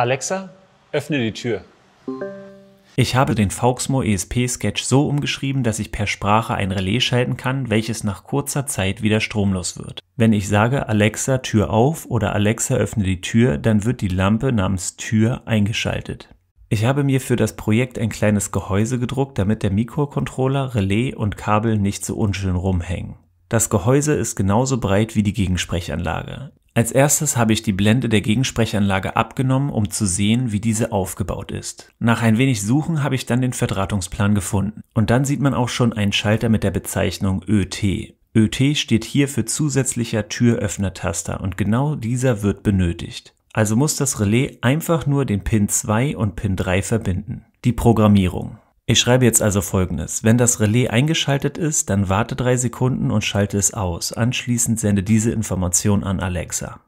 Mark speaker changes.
Speaker 1: Alexa, öffne die Tür.
Speaker 2: Ich habe den Fauxmo ESP-Sketch so umgeschrieben, dass ich per Sprache ein Relais schalten kann, welches nach kurzer Zeit wieder stromlos wird. Wenn ich sage Alexa Tür auf oder Alexa öffne die Tür, dann wird die Lampe namens Tür eingeschaltet. Ich habe mir für das Projekt ein kleines Gehäuse gedruckt, damit der Mikrocontroller, Relais und Kabel nicht so unschön rumhängen. Das Gehäuse ist genauso breit wie die Gegensprechanlage. Als erstes habe ich die Blende der Gegensprechanlage abgenommen, um zu sehen, wie diese aufgebaut ist. Nach ein wenig Suchen habe ich dann den Verdrahtungsplan gefunden. Und dann sieht man auch schon einen Schalter mit der Bezeichnung ÖT. ÖT steht hier für zusätzlicher Türöffner-Taster und genau dieser wird benötigt. Also muss das Relais einfach nur den Pin 2 und Pin 3 verbinden. Die Programmierung. Ich schreibe jetzt also folgendes. Wenn das Relais eingeschaltet ist, dann warte drei Sekunden und schalte es aus. Anschließend sende diese Information an Alexa.